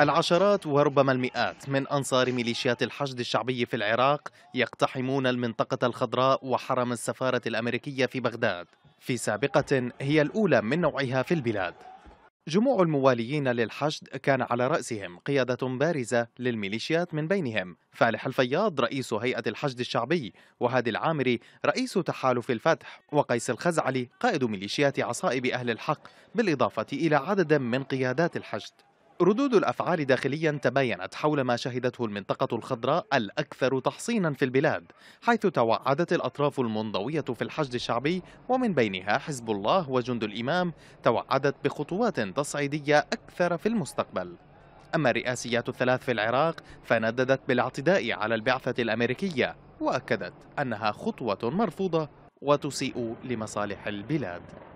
العشرات وربما المئات من أنصار ميليشيات الحشد الشعبي في العراق يقتحمون المنطقة الخضراء وحرم السفارة الأمريكية في بغداد في سابقة هي الأولى من نوعها في البلاد جموع المواليين للحشد كان على رأسهم قيادة بارزة للميليشيات من بينهم فالح الفياض رئيس هيئة الحشد الشعبي وهادي العامري رئيس تحالف الفتح وقيس الخزعلي قائد ميليشيات عصائب أهل الحق بالإضافة إلى عدد من قيادات الحشد ردود الأفعال داخليا تباينت حول ما شهدته المنطقة الخضراء الأكثر تحصينا في البلاد حيث توعدت الأطراف المنضوية في الحشد الشعبي ومن بينها حزب الله وجند الإمام توعدت بخطوات تصعيدية أكثر في المستقبل أما الرئاسيات الثلاث في العراق فنددت بالاعتداء على البعثة الأمريكية وأكدت أنها خطوة مرفوضة وتسيء لمصالح البلاد